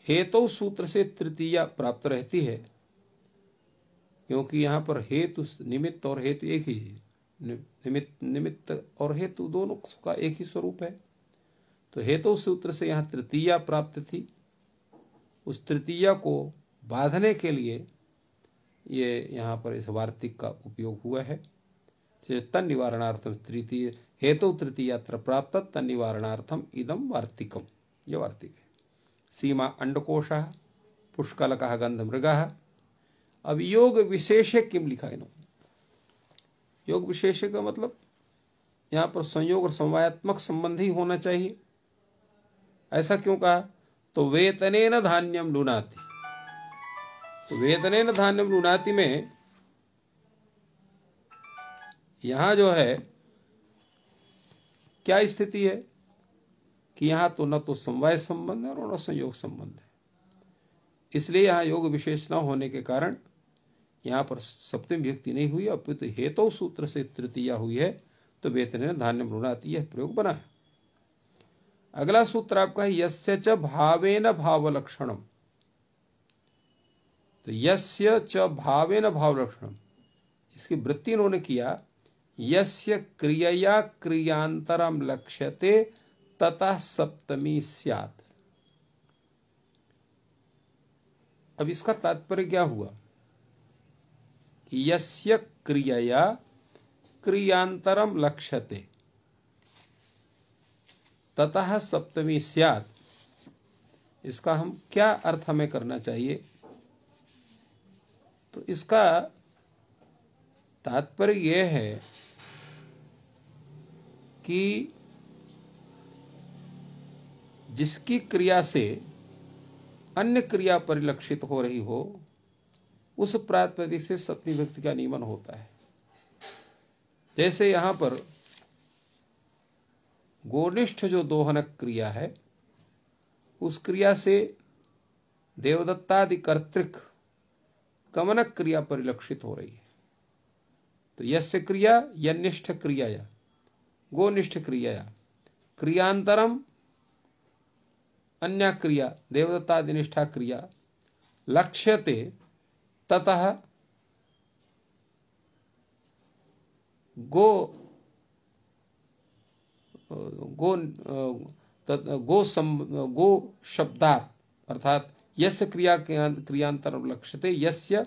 हेतु तो सूत्र से तृतीया प्राप्त रहती है क्योंकि यहाँ पर हेतु निमित्त और हेतु एक ही है निमित्त निमित्त और हेतु दोनों का एक ही स्वरूप है तो हेतु तो सूत्र से यहाँ तृतीया प्राप्त थी उस तृतीया को बांधने के लिए ये यहाँ पर इस वार्तिक का उपयोग हुआ है तन निवारणार्थम तृतीय हेतु तृतीयात्र प्राप्त तन निवारणार्थम इदम वार्तिकम ये वार्तिक है सीमा अंडकोश पुष्कल गंध मृग अब योग विशेष किम लिखा इन्होंने योग विशेष का मतलब यहाँ पर संयोग और समवायात्मक संबंध ही होना चाहिए ऐसा क्यों कहा तो वेतने न धान्यम लुनाती तो वेतने न धान्यम लुनाती में यहां जो है क्या स्थिति है कि यहाँ तो न तो समवाय संबंध है और न संयोग संबंध है इसलिए यहाँ योग विशेष न होने के कारण यहाँ पर सप्तम व्यक्ति नहीं हुई अपितु तो हेतु सूत्र से तृतीया हुई है तो वेतन धान्य भ्रूणाति यह प्रयोग बना है अगला सूत्र आपका है यस्य च भाव भावलक्षणम तो यस्य च भाव भावलक्षणम इसकी वृत्ति इन्होंने किया यस्य क्रियया क्रियांतरम लक्ष्यते तथा सप्तमी स्यात अब इसका तात्पर्य क्या हुआ यस्य क्रियया क्रियांतरम लक्ष्यते ततः सप्तमी स्यात इसका हम क्या अर्थ हमें करना चाहिए तो इसका तात्पर्य यह है कि जिसकी क्रिया से अन्य क्रिया परिलक्षित हो रही हो उस प्रातिपदिक से सप्ती व्यक्ति का नियमन होता है जैसे यहां पर गोनिष्ठ जो दोहनक क्रिया है उस क्रिया से देवदत्तादि कर्तृक कमनक क्रिया परिलक्षित हो रही है तो यस्य क्रिया यनिष्ठ क्रियाया गोनिष्ठ क्रियाया क्रियांतरम अन्य क्रिया देवदत्तादिनिष्ठा क्रिया लक्ष्यते ततः गो गो तत, गो सम, गो शब्दात अर्थात यस्य क्रिया क्रियांतर लक्ष्यते यस्य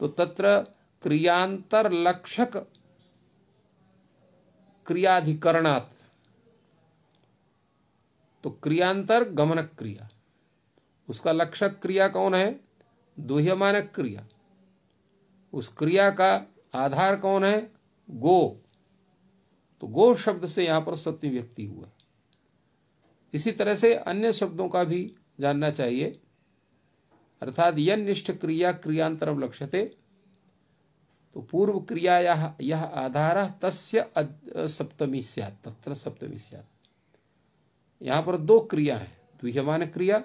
तो तत्र क्रियांतर लक्षक क्रियाधिकरणात तो क्रियांतर गमनक क्रिया उसका लक्षक क्रिया कौन है दुह्यमानक क्रिया उस क्रिया का आधार कौन है गो तो गो शब्द से यहाँ पर सत्य व्यक्ति हुआ इसी तरह से अन्य शब्दों का भी जानना चाहिए अर्थात यन निष्ठ क्रिया क्रियांतरम लक्ष्यते तो पूर्व क्रिया यह आधार तस्य सप्तमी स्यात् तत्र सप्तमी यहाँ पर दो क्रिया है द्विहमान क्रिया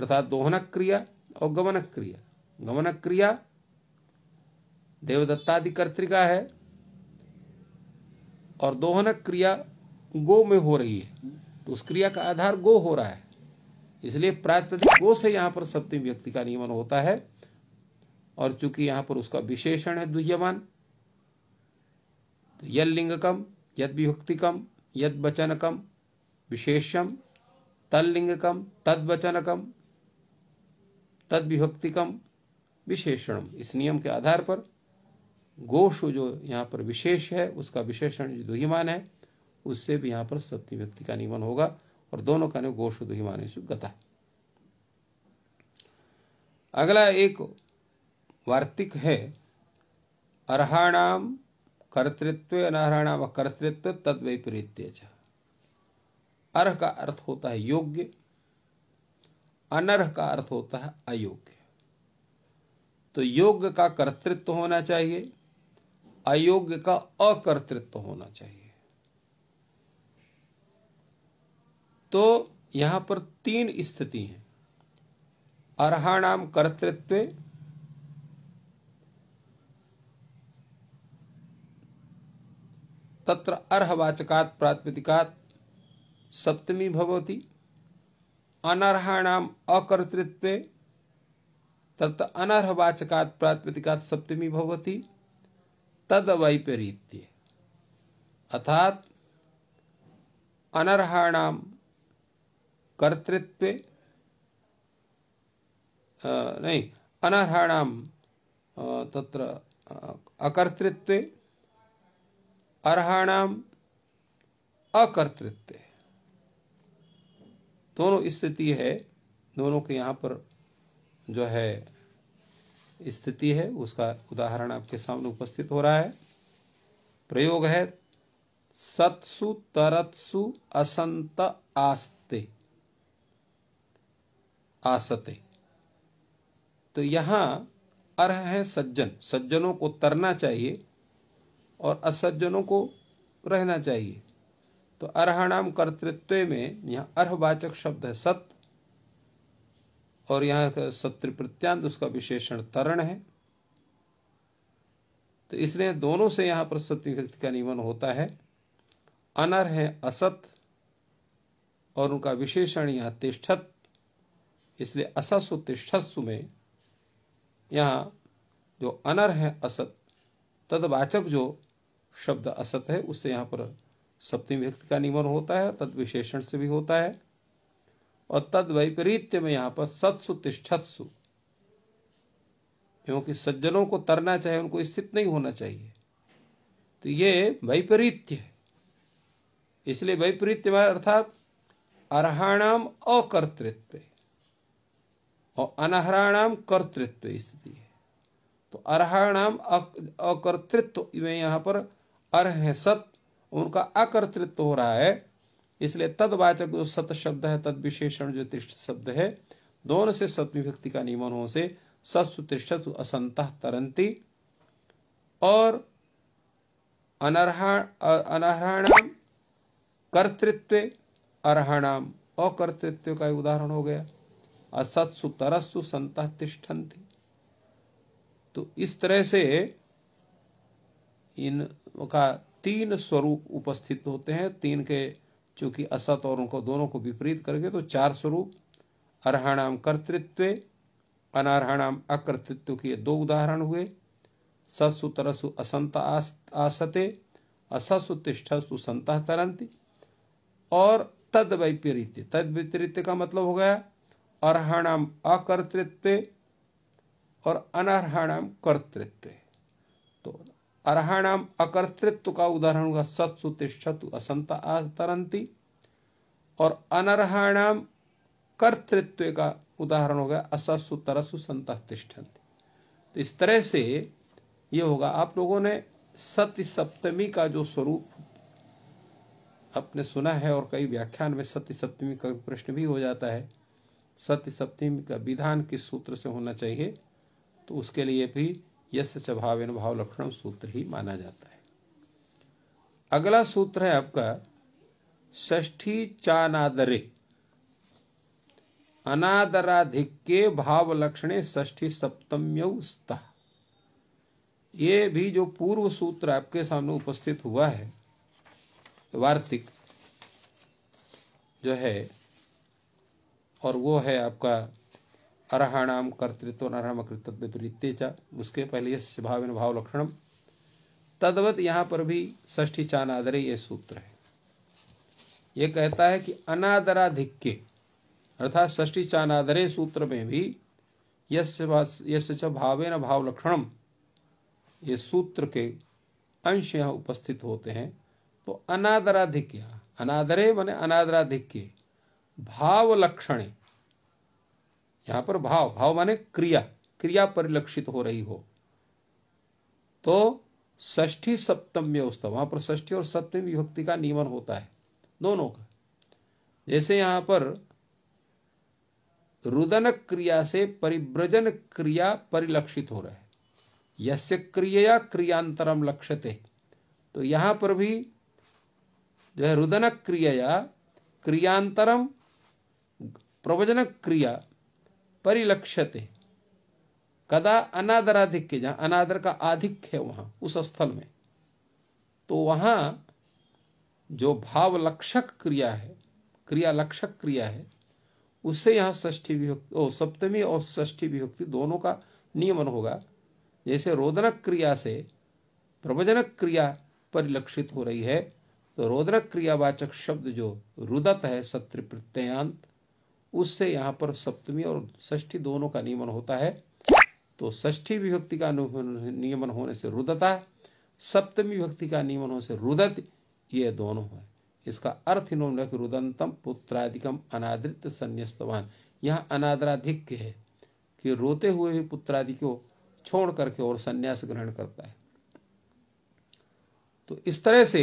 अर्थात दोहनक क्रिया और गमनक क्रिया गमनक क्रिया देवदत्तादि कर्तिका है और दोहनक क्रिया गो में हो रही है तो उस क्रिया का आधार गो हो रहा है इसलिए प्रातिक गो से यहां पर सप्तम व्यक्ति का नियमन होता है और चूंकि यहां पर उसका विशेषण है दुह्यमान तो यद लिंगकम यद विभक्तिकम यदवचनकम विशेषम तल्लिंगकम तद्वचनकम तद्विभक्तिकम विशेषणम इस नियम के आधार पर गोश जो यहाँ पर विशेष है उसका विशेषण जो दुहिमान है उससे भी यहाँ पर सत्य व्यक्ति का नियमन होगा और दोनों का नियम गोशु दुहिमान गता अगला एक वार्तिक है अर्णाम कर्तृत्व व कर्तृत्व तद वैपरीत्य अर्ह का अर्थ होता है योग्य अनर्ह का अर्थ होता है अयोग्य तो योग्य का कर्तृत्व होना चाहिए अयोग्य का अकर्तृत्व होना चाहिए तो यहां पर तीन स्थिति हैं अर्णाम कर्तृत्व तत्र अर्हवाचकात् प्रातिपदिकात् सप्तमी भवति अनर्हाणाम् अकर्तृत्वे तत्र अनर्हवाचकात् प्रातिपदिकात् सप्तमी भवति तदवैपरीत्य अर्थात् अनर्हाणां कर्तृत्वे नहीं अनर्हाणां तत्र अकर्तृत्वे अर्णाम अकर्तृत्व दोनों स्थिति है दोनों के यहाँ पर जो है स्थिति है उसका उदाहरण आपके सामने उपस्थित हो रहा है प्रयोग है सत्सु तरत्सु असंत आस्ते आसते तो यहां अर्ह है सज्जन सज्जनों को तरना चाहिए और असज्जनों को रहना चाहिए तो अर्णाम कर्तृत्व में यहाँ अर्हवाचक शब्द है सत और यहाँ सत्र प्रत्यांत उसका विशेषण तरण है तो इसलिए दोनों से यहाँ पर सत्य का नियमन होता है अनर है असत और उनका विशेषण यहाँ तिष्ठत इसलिए असस्व तिष्ठस्व में यहाँ जो अनर है असत तदवाचक जो शब्द असत है उससे यहाँ पर सप्तमी व्यक्ति का निगमन होता है तद विशेषण से भी होता है और तद वैपरीत्य में यहाँ पर सत्सु तिष्ठत्सु क्योंकि सज्जनों को तरना चाहिए उनको स्थित नहीं होना चाहिए तो ये वैपरीत्य है इसलिए वैपरीत्य अर्थात अर्हाणाम अकर्तृत्व और अनहराणाम कर्तृत्व स्थिति है तो अर्हाणाम अकर्तृत्व में यहाँ पर अर है सत उनका अकर्तृत्व हो रहा है इसलिए तदवाचक जो सत शब्द है तद विशेषण जो तिष्ठ शब्द है दोनों से सत्विभक्ति का नियमन हो से सत्सु तिष्ठ असंत तरंती और अनर्हाणाम कर्तृत्व अर्णाम अकर्तृत्व का उदाहरण हो गया असत्सु तरस्सु संत तिष्ठन्ति तो इस तरह से इन का तीन स्वरूप उपस्थित होते हैं तीन के चूंकि असत और उनको दोनों को विपरीत करके तो चार स्वरूप अर्णाम कर्तृत्व अनर्णाम अकर्तृत्व के दो उदाहरण हुए सत्सु तरसु असंत आसते असत्सु तिष्ठसु संत तरंत और तद वैपरीत्य तद व्यतिरित्य का मतलब हो गया अर्णाम अकर्तृत्व और अनर्णाम कर्तृत्व अर्णाम अकर्तृत्व का उदाहरण होगा सत्सु तिष्ठतु असंता आतरंती और अनर्णाम कर्तृत्व का उदाहरण होगा असत्सु तरसु संत तिष्ठन्ति तो इस तरह से ये होगा आप लोगों ने सत्य सप्तमी का जो स्वरूप आपने सुना है और कई व्याख्यान में सत्य सप्तमी का प्रश्न भी हो जाता है सत्य सप्तमी का विधान किस सूत्र से होना चाहिए तो उसके लिए भी यश स्वभाव भाव लक्षण सूत्र ही माना जाता है अगला सूत्र है आपका ष्ठी चानादरे के भाव लक्षणे ष्ठी सप्तम्यौ स्तः ये भी जो पूर्व सूत्र आपके सामने उपस्थित हुआ है वार्तिक जो है और वो है आपका अर्हाणाम कर्तृत्व अर्हम अकृतत्व विपरीत्य च उसके पहले भाव भाव लक्षणम तदवत यहाँ पर भी ष्ठी चानादरे ये सूत्र है ये कहता है कि अनादराधिक्य अर्थात ष्ठी चानादरे सूत्र में भी यश भावे भावेन भाव लक्षणम ये सूत्र के अंश यहाँ उपस्थित होते हैं तो अनादराधिक्य अनादरे मने अनादराधिक्य भाव लक्षणे यहां पर भाव भाव माने क्रिया क्रिया परिलक्षित हो रही हो तो ष्ठी सप्तम्य उत्सव वहां पर ष्ठी और सप्तमी विभक्ति का नियमन होता है दोनों का जैसे यहां पर रुदन क्रिया से परिव्रजन क्रिया परिलक्षित हो रहा है यस्य क्रिया क्रियांतरम लक्ष्यते तो यहां पर भी जो है रुदन क्रिया क्रियांतरम प्रवजन क्रिया परिलक्ष्यते कदा अनादराधिक के अनादर का आधिक है वहां उस स्थल में तो वहां जो भाव लक्षक क्रिया है क्रिया लक्षक क्रिया है उससे यहाँ ष्ठी विभक्ति सप्तमी और ष्ठी विभक्ति दोनों का नियमन होगा जैसे रोदनक क्रिया से प्रवजनक क्रिया परिलक्षित हो रही है तो रोदनक क्रियावाचक शब्द जो रुदत है सत्र प्रत्ययांत उससे यहाँ पर सप्तमी और षष्ठी दोनों का नियमन होता है तो षष्ठी विभक्ति का नियमन होने से रुदता सप्तमी विभक्ति का नियमन होने से रुदत ये दोनों है इसका अर्थ इन्होंने रुदंतम पुत्राधिकम अनादृत संन्यस्तवान यहाँ अनादराधिक है कि रोते हुए भी पुत्रादि को छोड़ करके और संन्यास ग्रहण करता है तो इस तरह से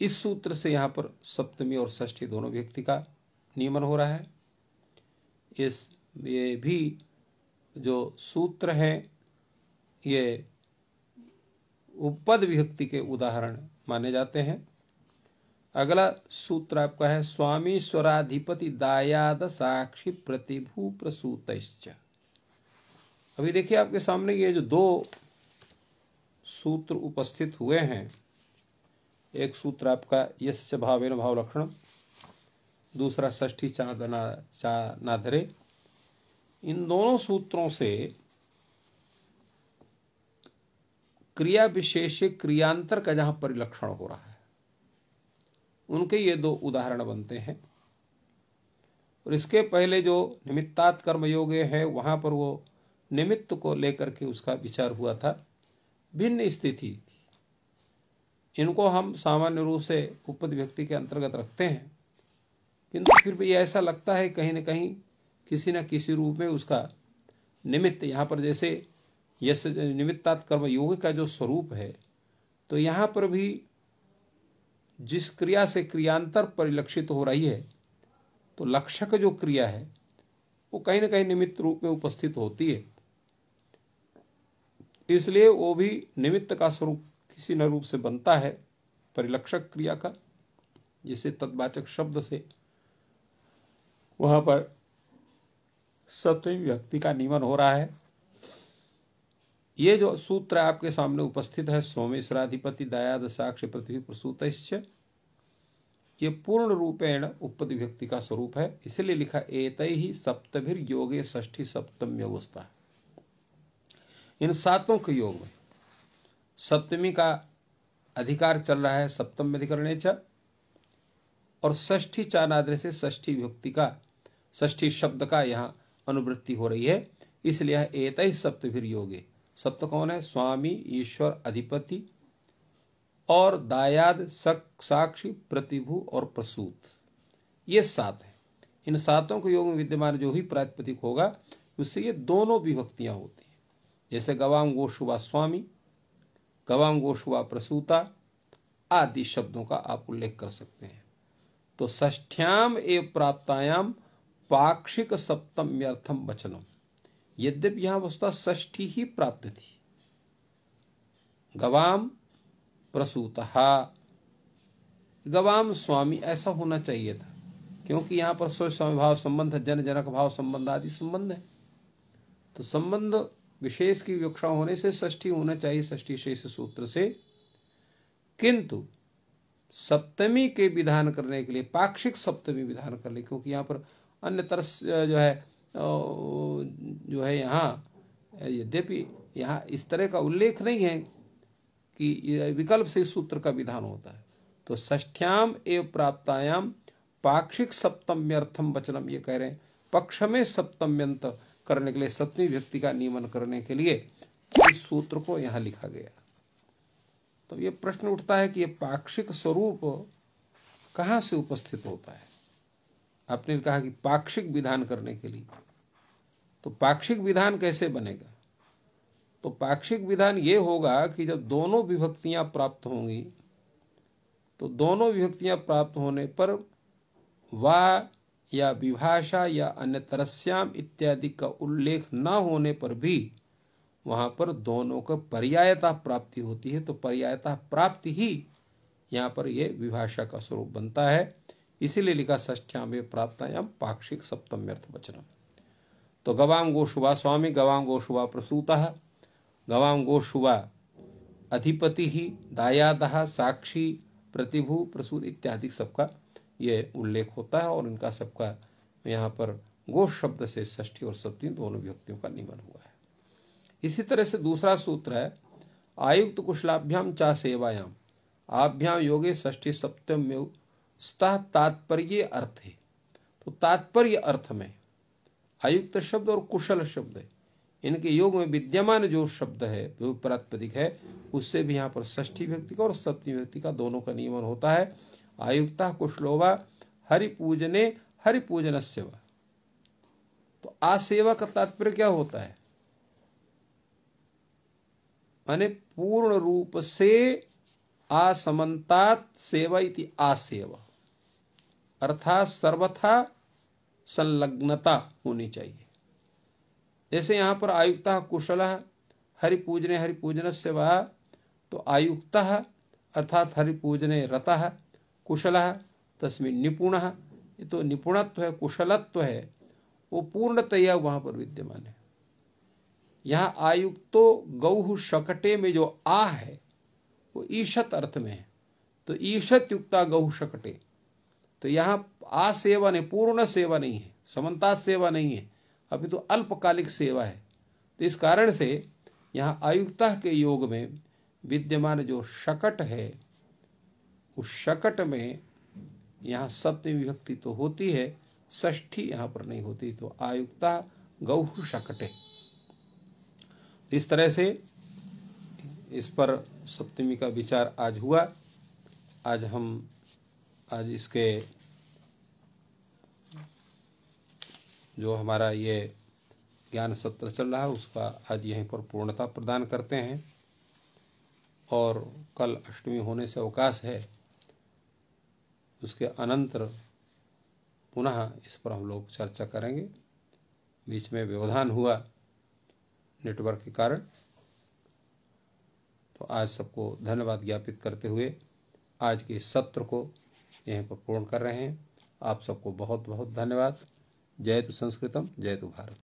इस सूत्र से यहाँ पर सप्तमी और षष्ठी दोनों व्यक्ति का नियमन हो रहा है इस ये भी जो सूत्र है ये उपद विभक्ति के उदाहरण माने जाते हैं अगला सूत्र आपका है स्वामी स्वराधिपति दायाद साक्षी प्रतिभू प्रसूत अभी देखिए आपके सामने ये जो दो सूत्र उपस्थित हुए हैं एक सूत्र आपका यश भावेन भाव लक्षण दूसरा ष्ठी चादना चा ना धरे इन दोनों सूत्रों से क्रिया विशेष क्रियांतर का जहां परिलक्षण हो रहा है उनके ये दो उदाहरण बनते हैं और इसके पहले जो निमित्तात कर्मयोगे है वहां पर वो निमित्त को लेकर के उसका विचार हुआ था भिन्न स्थिति इनको हम सामान्य रूप से उपद व्यक्ति के अंतर्गत रखते हैं किंतु फिर भी ऐसा लगता है कहीं ना कहीं किसी न किसी रूप में उसका निमित्त यहाँ पर जैसे यश निमित्तात् कर्म योग का जो स्वरूप है तो यहाँ पर भी जिस क्रिया से क्रियांतर परिलक्षित हो रही है तो लक्षक जो क्रिया है वो कहीं ना कहीं निमित्त रूप में उपस्थित होती है इसलिए वो भी निमित्त का स्वरूप किसी न रूप से बनता है परिलक्षक क्रिया का जिसे तद्वाचक शब्द से वहां पर सप्तमी व्यक्ति का नियमन हो रहा है ये जो सूत्र आपके सामने उपस्थित है सोमेश्वराधिपति दयाद साक्ष पृथ्वी प्रसूत ये पूर्ण रूपेण उपति व्यक्ति का स्वरूप है इसलिए लिखा एत ही सप्तभिर योगे ष्ठी सप्तम अवस्था इन सातों के योग में सप्तमी का अधिकार चल रहा है सप्तम अधिकरण और ष्ठी चानाद्र से ष्ठी व्यक्ति का ष्ठी शब्द का यहाँ अनुवृत्ति हो रही है इसलिए ही सप्त फिर योगे सप्त कौन है स्वामी ईश्वर अधिपति और दायाद सक साक्षी प्रतिभु और प्रसूत ये सात है इन सातों के योग में विद्यमान जो ही प्रातिपतिक होगा उससे ये दोनों विभक्तियां होती हैं जैसे गवांग गोशुभा स्वामी गवांग गोशुवा प्रसूता आदि शब्दों का आप उल्लेख कर सकते हैं तो ष्ठ्याम एव प्राप्तायाम पाक्षिक सप्तम्यर्थम वचनम यद्यपि यहां वस्तुता षष्ठी ही प्राप्त थी गवाम प्रसूत गवाम स्वामी ऐसा होना चाहिए था क्योंकि यहां पर स्व स्वामी भाव संबंध जन जनक भाव संबंध आदि संबंध है तो संबंध विशेष की विवक्षा होने से षष्ठी होना चाहिए षष्ठी शेष सूत्र से किंतु सप्तमी के विधान करने के लिए पाक्षिक सप्तमी विधान करने क्योंकि यहां पर अन्य तरस जो है जो है यहाँ यद्यपि यहाँ इस तरह का उल्लेख नहीं है कि विकल्प से इस सूत्र का विधान होता है तो ष्ठ्याम एवं प्राप्तायाम पाक्षिक सप्तम्यर्थम वचनम ये कह रहे हैं पक्ष में सप्तम्यंत करने के लिए सप्तमी व्यक्ति का नियमन करने के लिए इस सूत्र को यहाँ लिखा गया तो ये प्रश्न उठता है कि ये पाक्षिक स्वरूप कहाँ से उपस्थित होता है आपने कहा कि पाक्षिक विधान करने के लिए तो पाक्षिक विधान कैसे बनेगा तो पाक्षिक विधान ये होगा कि जब दोनों विभक्तियां प्राप्त होंगी तो दोनों विभक्तियां प्राप्त होने पर वा या विभाषा या अन्य तरस्याम इत्यादि का उल्लेख न होने पर भी वहां पर दोनों का पर्यायता प्राप्ति होती है तो पर्यायता प्राप्ति ही यहाँ पर यह विभाषा का स्वरूप बनता है इसीलिए लिखा ष्ठ्यामे प्राप्तायाम पाक्षिक सप्तम्यर्थ वचनम तो गवाम गोशुभा स्वामी गवाम गोशुभा प्रसूता गवाम शुभा अधिपति ही दायादह साक्षी प्रतिभु प्रसूत इत्यादि सबका ये उल्लेख होता है और इनका सबका यहाँ पर गोश शब्द से ष्ठी और सप्तमी दोनों व्यक्तियों का निमन हुआ है इसी तरह से दूसरा सूत्र है आयुक्त कुशलाभ्याम चा सेवायाम आभ्याम योगे ष्ठी सप्तम स्तः तात्पर्य अर्थ है तो तात्पर्य अर्थ में आयुक्त शब्द और कुशल शब्द है इनके योग में विद्यमान जो शब्द है जो प्रातपदिक है उससे भी यहाँ पर ष्ठी व्यक्ति का और सप्तमी व्यक्ति का दोनों का नियमन होता है आयुक्ता कुशलोवा हरिपूजने हरिपूजन सेवा तो आसेवा का तात्पर्य क्या होता है माने पूर्ण रूप से आसमंतात सेवा इति आसेवा अर्थात सर्वथा संलग्नता होनी चाहिए जैसे यहाँ पर आयुक्त कुशल हरिपूजने हरिपूजन से वह तो आयुक्त अर्थात हरिपूजने रत कुशल तस्वीर निपुण ये तो निपुणत्व है कुशलत्व है वो पूर्णतया वहाँ पर विद्यमान है यहाँ आयुक्तो गौ शकटे में जो आ है वो ईशत अर्थ में है तो ईशत युक्ता गौ शकटे तो यहाँ आ सेवा नहीं पूर्ण सेवा नहीं है समन्ता सेवा नहीं है अभी तो अल्पकालिक सेवा है तो इस कारण से यहाँ आयुक्ता के योग में विद्यमान जो शकट है उस शकट में यहाँ सप्तमी विभक्ति तो होती है ष्ठी यहाँ पर नहीं होती तो आयुक्ता गौह है इस तरह से इस पर सप्तमी का विचार आज हुआ आज हम आज इसके जो हमारा ये ज्ञान सत्र चल रहा है उसका आज यहीं पर पूर्णता प्रदान करते हैं और कल अष्टमी होने से अवकाश है उसके अनंतर पुनः इस पर हम लोग चर्चा करेंगे बीच में व्यवधान हुआ नेटवर्क के कारण तो आज सबको धन्यवाद ज्ञापित करते हुए आज के सत्र को यहीं पर पूर्ण कर रहे हैं आप सबको बहुत बहुत धन्यवाद जय तु संस्कृतम जय तु भारत